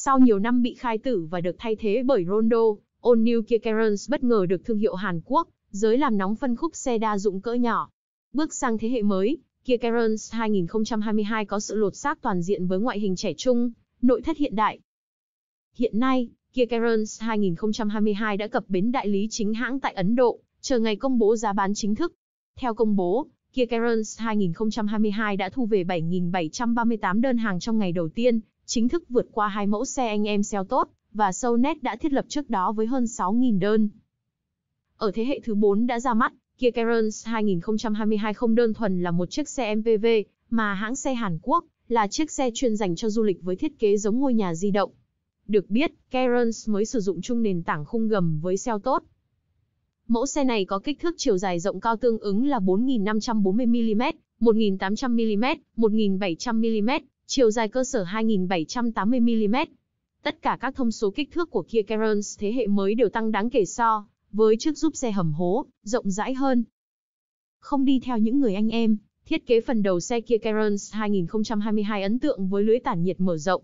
Sau nhiều năm bị khai tử và được thay thế bởi Rondo, All New Kia Carens bất ngờ được thương hiệu Hàn Quốc, giới làm nóng phân khúc xe đa dụng cỡ nhỏ. Bước sang thế hệ mới, Kia Carens 2022 có sự lột xác toàn diện với ngoại hình trẻ trung, nội thất hiện đại. Hiện nay, Kia Carens 2022 đã cập bến đại lý chính hãng tại Ấn Độ, chờ ngày công bố giá bán chính thức. Theo công bố, Kia Carons 2022 đã thu về 7.738 đơn hàng trong ngày đầu tiên chính thức vượt qua hai mẫu xe anh em xeo tốt và sâu nét đã thiết lập trước đó với hơn 6.000 đơn. Ở thế hệ thứ 4 đã ra mắt, Kia Kerens 2022 không đơn thuần là một chiếc xe MPV, mà hãng xe Hàn Quốc là chiếc xe chuyên dành cho du lịch với thiết kế giống ngôi nhà di động. Được biết, Kerens mới sử dụng chung nền tảng khung gầm với xeo tốt. Mẫu xe này có kích thước chiều dài rộng cao tương ứng là 4.540mm, 1.800mm, 1.700mm chiều dài cơ sở 2.780mm. Tất cả các thông số kích thước của Kia Carens thế hệ mới đều tăng đáng kể so với chiếc giúp xe hầm hố, rộng rãi hơn. Không đi theo những người anh em, thiết kế phần đầu xe Kia Carens 2022 ấn tượng với lưới tản nhiệt mở rộng.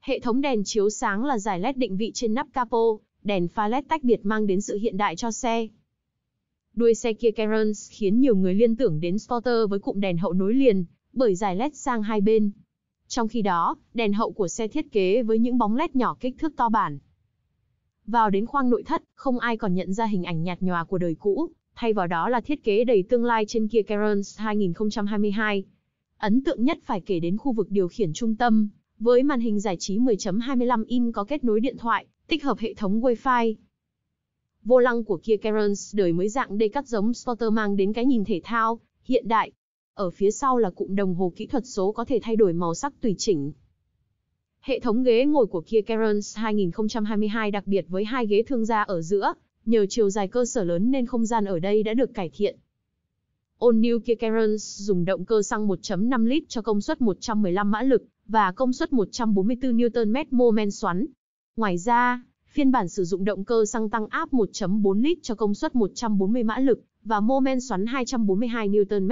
Hệ thống đèn chiếu sáng là giải LED định vị trên nắp capo, đèn pha LED tách biệt mang đến sự hiện đại cho xe. Đuôi xe Kia Carens khiến nhiều người liên tưởng đến Sporter với cụm đèn hậu nối liền, bởi giải LED sang hai bên, trong khi đó, đèn hậu của xe thiết kế với những bóng led nhỏ kích thước to bản. Vào đến khoang nội thất, không ai còn nhận ra hình ảnh nhạt nhòa của đời cũ, thay vào đó là thiết kế đầy tương lai trên Kia Carens 2022. Ấn tượng nhất phải kể đến khu vực điều khiển trung tâm, với màn hình giải trí 10.25 in có kết nối điện thoại, tích hợp hệ thống Wi-Fi. Vô lăng của Kia Carens đời mới dạng D cắt giống Sporter mang đến cái nhìn thể thao, hiện đại, ở phía sau là cụm đồng hồ kỹ thuật số có thể thay đổi màu sắc tùy chỉnh. Hệ thống ghế ngồi của Kia Kerens 2022 đặc biệt với hai ghế thương gia ở giữa, nhờ chiều dài cơ sở lớn nên không gian ở đây đã được cải thiện. All New Kia Kerens dùng động cơ xăng 1.5 lít cho công suất 115 mã lực và công suất 144 Nm mô men xoắn. Ngoài ra, phiên bản sử dụng động cơ xăng tăng áp 1.4 lít cho công suất 140 mã lực và mô men xoắn 242 Nm.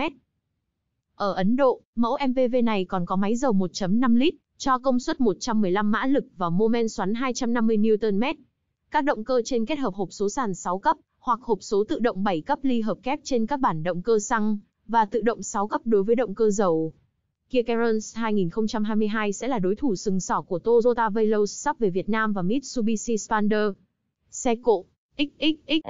Ở Ấn Độ, mẫu MPV này còn có máy dầu 1.5 lít, cho công suất 115 mã lực và mô men xoắn 250 Nm. Các động cơ trên kết hợp hộp số sàn 6 cấp, hoặc hộp số tự động 7 cấp ly hợp kép trên các bản động cơ xăng, và tự động 6 cấp đối với động cơ dầu. Kia Carens 2022 sẽ là đối thủ sừng sỏ của Toyota Veloz sắp về Việt Nam và Mitsubishi Spander. Xe cộ, XXX.